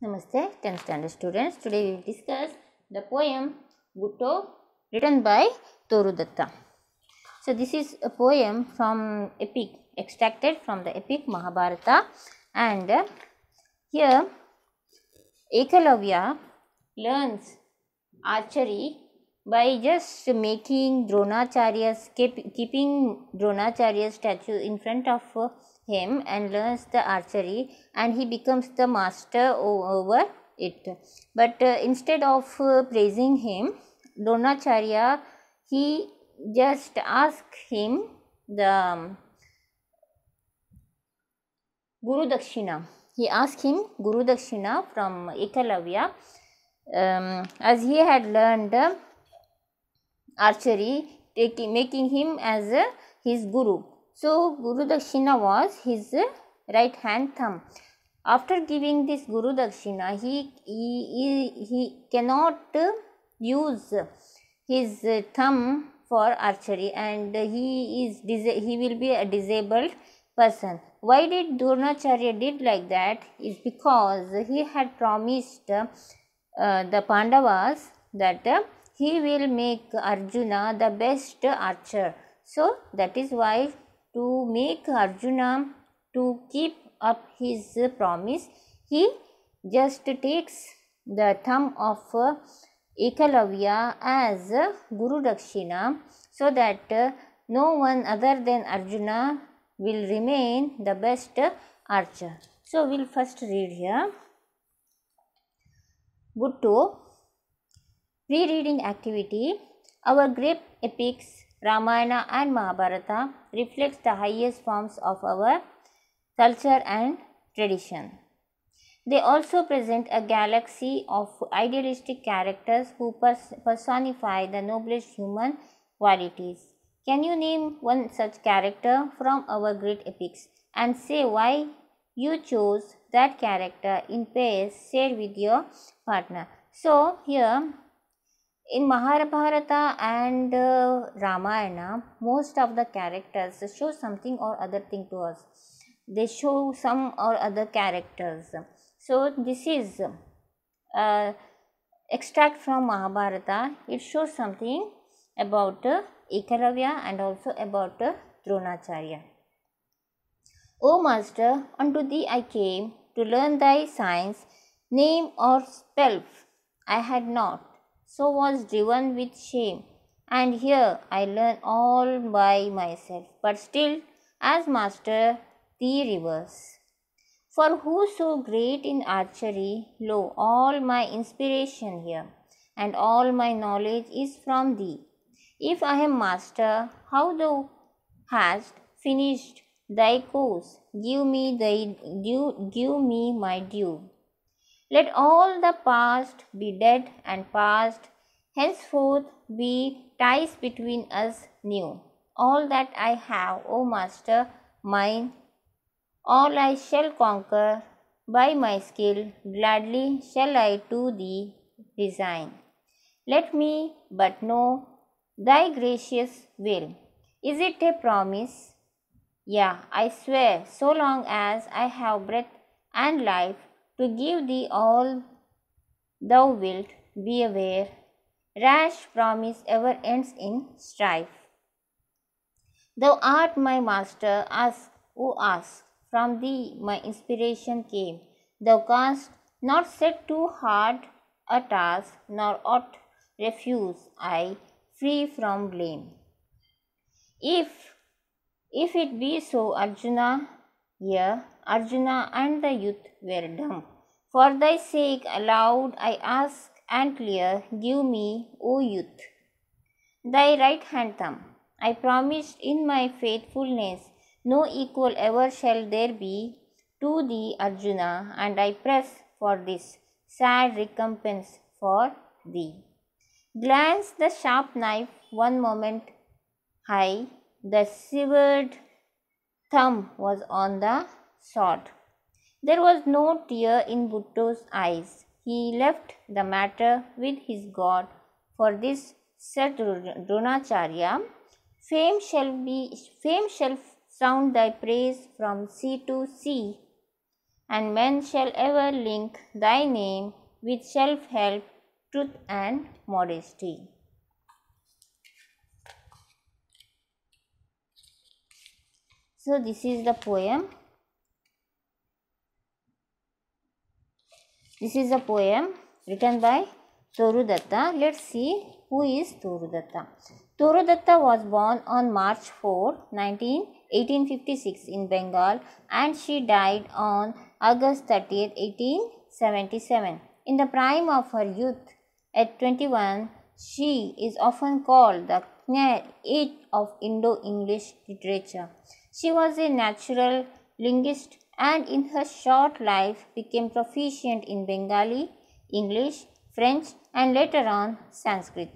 Namaste 10th standard students. Today we will discuss the poem Butto written by Torudatta. So this is a poem from epic extracted from the epic Mahabharata and here Ekalavya learns archery by just making Dronacharya's keeping Dronacharya's statue in front of him and learns the archery and he becomes the master over it. But uh, instead of uh, praising him, Dronacharya, he just asked him the um, Guru Dakshina. He asked him Guru Dakshina from Ekalavya um, as he had learned uh, archery, taking, making him as uh, his guru. So, Guru Dakshina was his right hand thumb. After giving this Guru Dakshina, he, he, he cannot use his thumb for archery and he is he will be a disabled person why did dronacharya did like that is because he had promised uh, the pandavas that uh, he will make arjuna the best archer so that is why to make Arjuna to keep up his promise, he just takes the thumb of Ekalavya as Guru Dakshina so that no one other than Arjuna will remain the best archer. So, we'll first read here. Butto pre reading activity. Our grip epics Ramayana and Mahabharata reflects the highest forms of our culture and tradition. They also present a galaxy of idealistic characters who pers personify the noblest human qualities. Can you name one such character from our great epics and say why you chose that character in pairs shared with your partner? So, here in Mahabharata and uh, Ramayana, most of the characters show something or other thing to us. They show some or other characters. So this is uh, extract from Mahabharata. It shows something about uh, Ekalavya and also about uh, Dronacharya. O Master, unto thee I came to learn thy science, name or spell I had not so was driven with shame. And here I learn all by myself, but still as master the reverse. For who so great in archery, lo, all my inspiration here, and all my knowledge is from thee. If I am master, how thou hast finished thy course, give me thy due, give me my due. Let all the past be dead and past, henceforth be ties between us new. All that I have, O Master, mine, all I shall conquer by my skill, gladly shall I to thee resign. Let me but know thy gracious will. Is it a promise? Yeah, I swear, so long as I have breath and life, to give thee all thou wilt, be aware, Rash promise ever ends in strife. Thou art my master, ask, O ask. From thee my inspiration came. Thou canst not set too hard a task, nor ought refuse I, free from blame. If if it be so, Arjuna, here Arjuna and the youth were dumb. For thy sake, aloud I ask and clear, give me, O youth, thy right hand thumb. I promised in my faithfulness, no equal ever shall there be to thee, Arjuna, and I press for this sad recompense for thee. Glance the sharp knife one moment high, the severed thumb was on the short. There was no tear in Bhutto's eyes. He left the matter with his God. For this, said Dronacharya, fame shall be fame shall sound thy praise from sea to sea, and men shall ever link thy name with self help, truth, and modesty. So, this is the poem This is a poem written by Torudatta. Let's see who is Torudatta. Torudatta was born on March 4, 19, 1856 in Bengal and she died on August 30, 1877. In the prime of her youth, at 21, she is often called the eight of Indo-English literature. She was a natural linguist and in her short life became proficient in Bengali, English, French and later on Sanskrit.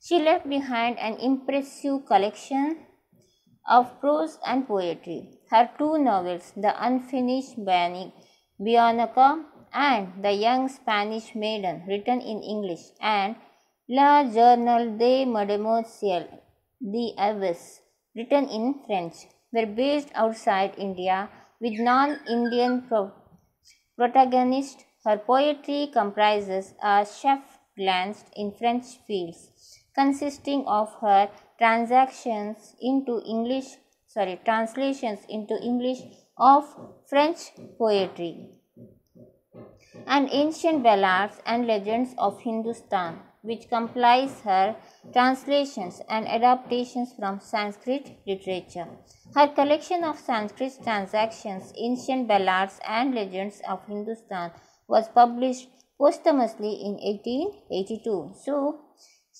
She left behind an impressive collection of prose and poetry. Her two novels, The Unfinished Bionica and The Young Spanish Maiden, written in English, and La Journal de Mademoiselle the Abyss, written in French, were based outside India with non-Indian pro- protagonists. Her poetry comprises a chef glanced in French fields, consisting of her transactions into English, sorry, translations into English of French poetry and ancient ballads and legends of Hindustan which complies her translations and adaptations from Sanskrit literature. Her collection of Sanskrit transactions, ancient ballads and legends of Hindustan was published posthumously in 1882. So,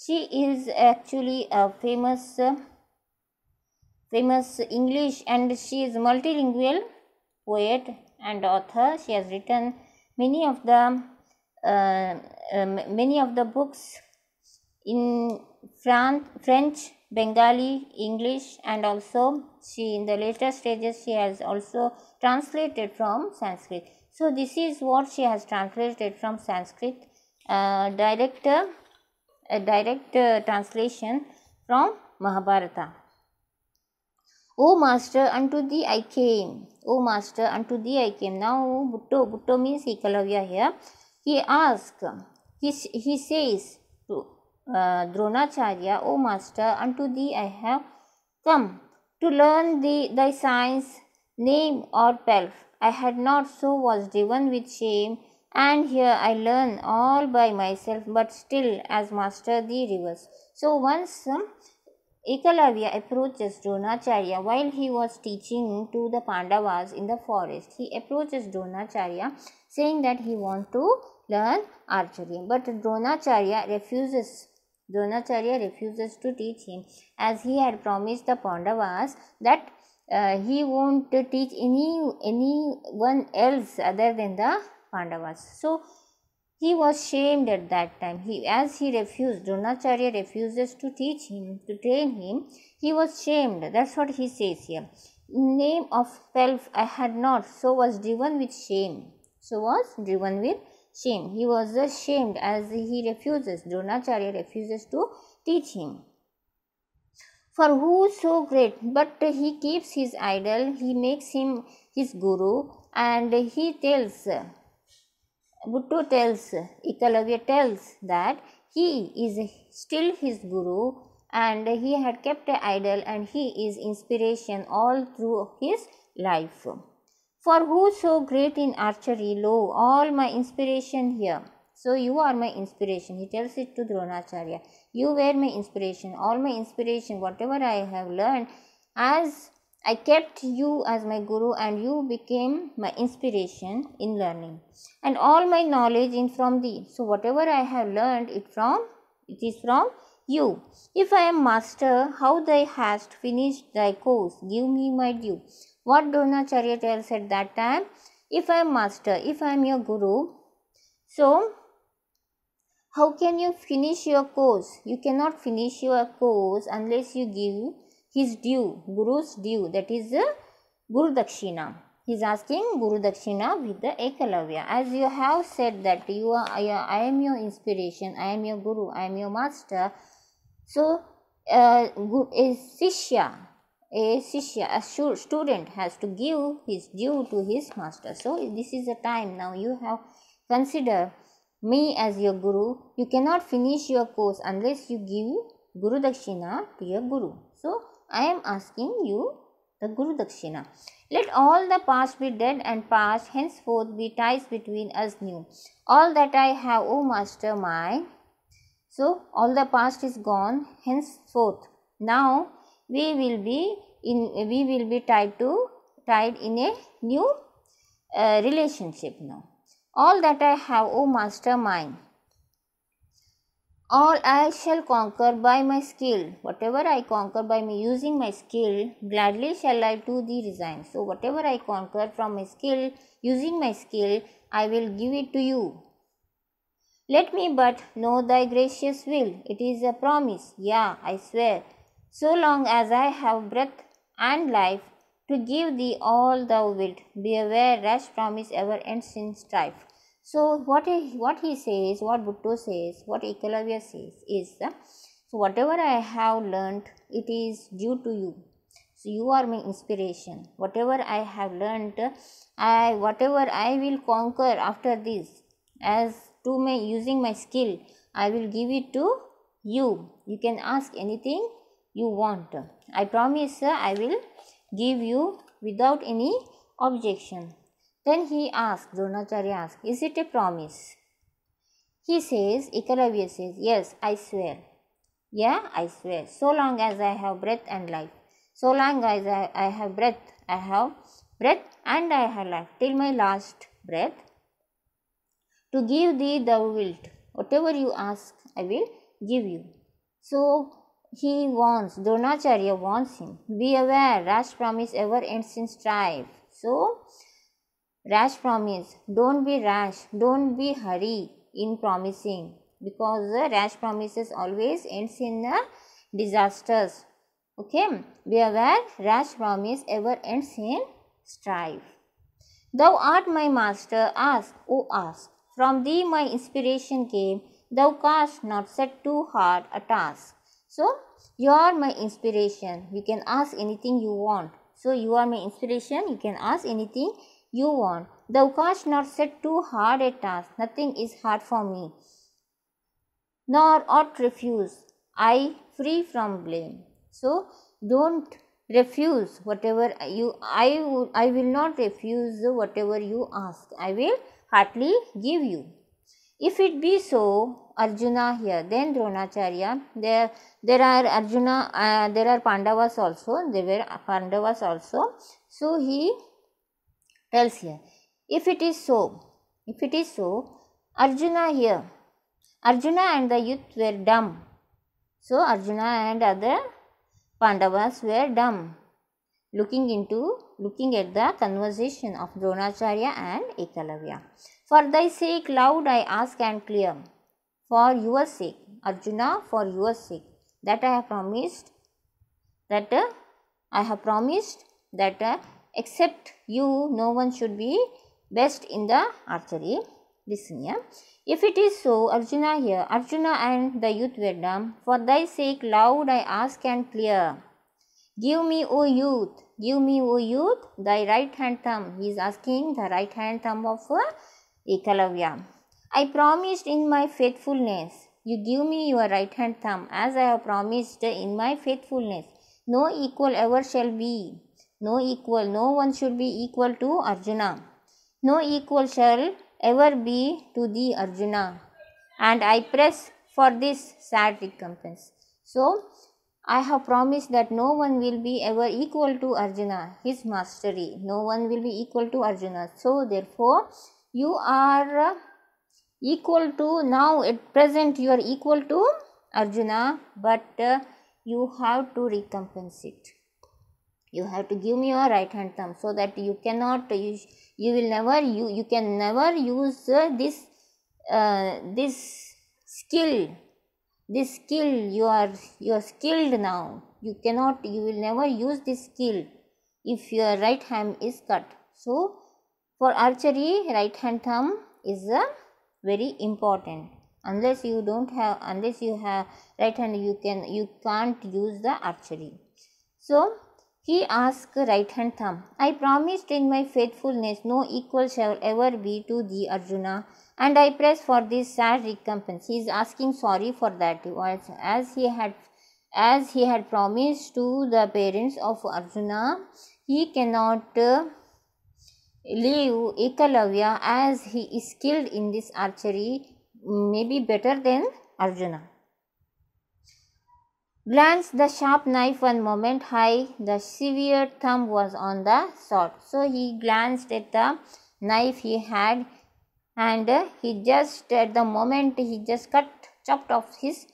she is actually a famous uh, famous English and she is multilingual poet and author. She has written many of the uh, many of the books in Fran- French, Bengali, English, and also she in the later stages she has also translated from Sanskrit. So this is what she has translated from Sanskrit, uh, direct uh, direct uh, translation from Mahabharata. O master, unto thee I came. O master, unto thee I came. Now Butto, Butto means Ekalavya here. He asks, he, he says to uh, Dronacharya, O Master, unto thee I have come to learn the, thy science, name or pelf. I had not so was driven with shame, and here I learn all by myself, but still as master the reverse. So once um, Ekalavya approaches Dronacharya while he was teaching to the Pandavas in the forest. He approaches Dronacharya saying that he want to learn archery. But Dronacharya refuses. Dronacharya refuses to teach him as he had promised the Pandavas that uh, he won't teach any anyone else other than the Pandavas. So he was shamed at that time he as he refused dronacharya refuses to teach him to train him he was shamed that's what he says here in name of self i had not so was driven with shame so was driven with shame. He was ashamed as he refuses. Dronacharya refuses to teach him. For who so great? But he keeps his idol, he makes him his guru, and he tells Bhutto tells, Ikalavya tells that he is still his guru and he had kept an idol and he is inspiration all through his life. For who so great in archery, lo, all my inspiration here. So you are my inspiration. He tells it to Dronacharya. You were my inspiration. All my inspiration, whatever I have learned, as I kept you as my guru and you became my inspiration in learning. And all my knowledge in from thee. So whatever I have learned it from, it is from you. If I am master, how thou hast finished thy course, give me my due. What Dronacharya tells at that time? If I am master, if I am your guru, so how can you finish your course? You cannot finish your course unless you give his due, guru's due, that is the uh, Guru Dakshina. He is asking Guru Dakshina with the Ekalavya. As you have said that you are, I am your inspiration, I am your guru, I am your master. So, uh, is Sishya, a shishya a student has to give his due to his master so this is the time now you have consider me as your guru you cannot finish your course unless you give guru dakshina to your guru so i am asking you the guru dakshina let all the past be dead and past henceforth be ties between us new all that i have o master mine so all the past is gone henceforth now we will be in we will be tied to tied in a new uh, relationship now all that i have o master mine all i shall conquer by my skill whatever i conquer by me using my skill gladly shall i to thee resign so whatever i conquer from my skill using my skill i will give it to you let me but know thy gracious will it is a promise yeah i swear so long as I have breath and life to give thee all thou wilt. Beware, rash promise ever ends in strife. So what he, what he says, what Bhutto says, what Ekalavya says is, uh, so whatever I have learned, it is due to you. So you are my inspiration. Whatever I have learned, I whatever I will conquer after this, as to my using my skill, I will give it to you. You can ask anything you want i promise i will give you without any objection then he asked dronacharya asked is it a promise he says ikalavya says yes i swear yeah i swear so long as i have breath and life so long as i, I have breath i have breath and i have life till my last breath to give thee thou wilt whatever you ask i will give you so he wants, Dronacharya wants him. Be aware, rash promise ever ends in strife. So, rash promise, don't be rash, don't be hurry in promising because the rash promises always ends in the disasters. Okay, be aware, rash promise ever ends in strife. Thou art my master, ask, O ask. From thee my inspiration came, thou canst not set too hard a task. So, you are my inspiration. You can ask anything you want. So, you are my inspiration. You can ask anything you want. The Ukash not set too hard a task. Nothing is hard for me. Nor ought refuse. I free from blame. So, don't refuse whatever you I, I will not refuse whatever you ask. I will heartily give you. If it be so, Arjuna here, then Dronacharya, there, there are Arjuna, uh, there are Pandavas also, there were Pandavas also. So he tells here, if it is so, if it is so, Arjuna here, Arjuna and the youth were dumb. So Arjuna and other Pandavas were dumb, looking into, looking at the conversation of Dronacharya and Ekalavya. For thy sake, loud I ask and clear. For your sake, Arjuna, for your sake, that I have promised, that uh, I have promised that uh, except you, no one should be best in the archery. Listen here. If it is so, Arjuna here, Arjuna and the youth Vedam. For thy sake, loud I ask and clear. Give me, O youth, give me, O youth, thy right hand thumb. He is asking the right hand thumb of. Uh, Ekalavya, I promised in my faithfulness. You give me your right hand thumb, as I have promised in my faithfulness. No equal ever shall be. No equal, no one should be equal to Arjuna. No equal shall ever be to thee, Arjuna. And I press for this sad recompense. So, I have promised that no one will be ever equal to Arjuna, his mastery. No one will be equal to Arjuna. So, therefore, you are equal to now at present you are equal to Arjuna but uh, you have to recompense it you have to give me your right hand thumb so that you cannot you, you will never you you can never use uh, this uh, this skill this skill you are you are skilled now you cannot you will never use this skill if your right hand is cut so for archery, right hand thumb is uh, very important. Unless you don't have, unless you have right hand, you can you can't use the archery. So he asked right hand thumb. I promised in my faithfulness no equal shall ever be to the Arjuna, and I press for this sad recompense. He is asking sorry for that. As he had as he had promised to the parents of Arjuna, he cannot uh, Liu Ekalavya, as he is skilled in this archery, may be better than Arjuna. Glance the sharp knife one moment high, the severe thumb was on the sword. So he glanced at the knife he had and he just at the moment he just cut chopped off his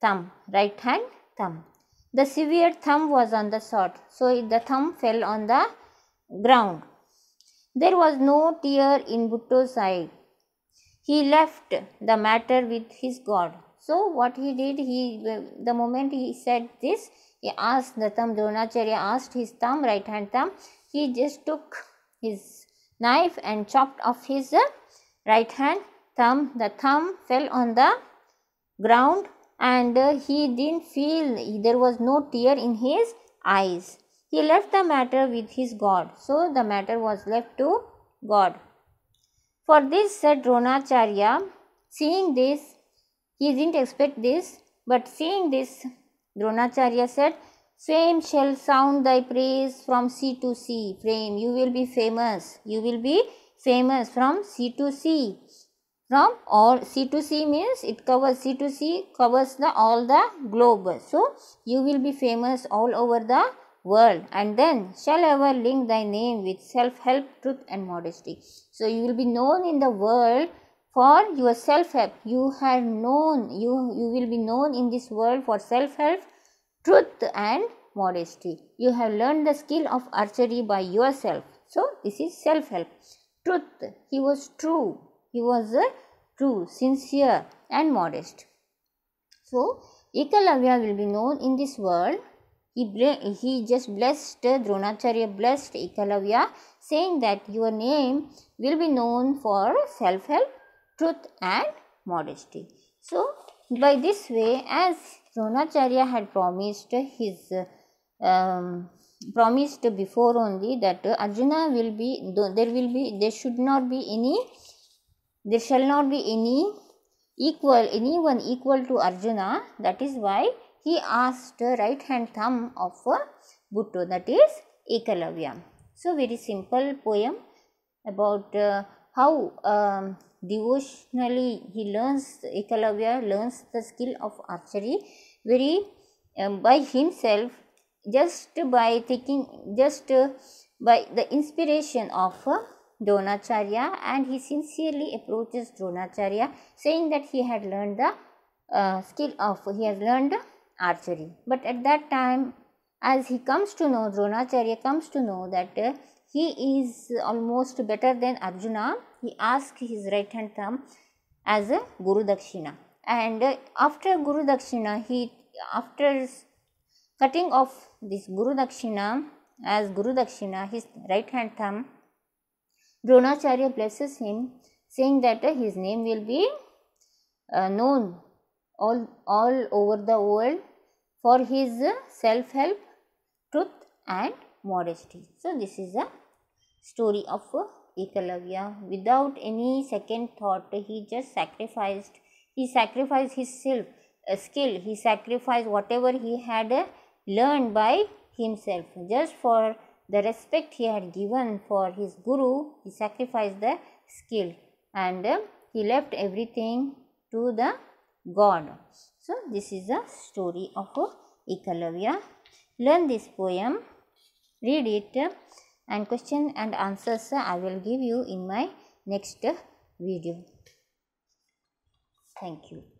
thumb, right hand thumb. The severe thumb was on the sword, so the thumb fell on the ground. There was no tear in Bhutto's eye. He left the matter with his God. So what he did, he the moment he said this, he asked the thumb, Dronacharya asked his thumb, right hand thumb, he just took his knife and chopped off his uh, right hand thumb. The thumb fell on the ground and uh, he didn't feel, there was no tear in his eyes. He left the matter with his God. So the matter was left to God. For this, said Dronacharya, seeing this, he didn't expect this, but seeing this, Dronacharya said, Fame shall sound thy praise from sea to sea. Fame, you will be famous. You will be famous from sea to sea. From all sea to sea means it covers sea to sea covers the all the globe. So you will be famous all over the world and then shall ever link thy name with self help, truth, and modesty. So you will be known in the world for your self help. You have known, you, you will be known in this world for self help, truth, and modesty. You have learned the skill of archery by yourself. So this is self help. Truth, he was true, he was uh, true, sincere, and modest. So, Ekalavya will be known in this world he, he just blessed Dronacharya, blessed Ekalavya, saying that your name will be known for self help, truth, and modesty. So, by this way, as Dronacharya had promised his um, promised before only that Arjuna will be there will be there should not be any there shall not be any equal anyone equal to Arjuna that is why he asked right hand thumb of Bhutto that is Ekalavya. So very simple poem about uh, how um, devotionally he learns Ekalavya learns the skill of archery very um, by himself just by taking just uh, by the inspiration of uh, Dronacharya and he sincerely approaches Dronacharya saying that he had learned the uh, skill of he has learned archery but at that time as he comes to know dronacharya comes to know that uh, he is almost better than arjuna he asks his right hand thumb as a guru dakshina and uh, after guru dakshina he after cutting off this guru dakshina as guru dakshina his right hand thumb dronacharya blesses him saying that uh, his name will be uh, known all all over the world for his self-help, truth and modesty. So, this is a story of Ekalavya. Without any second thought, he just sacrificed. He sacrificed his self, uh, skill. He sacrificed whatever he had learned by himself. Just for the respect he had given for his guru, he sacrificed the skill and he left everything to the God. So, this is a story of Ekalavya. Learn this poem, read it and question and answers I will give you in my next video. Thank you.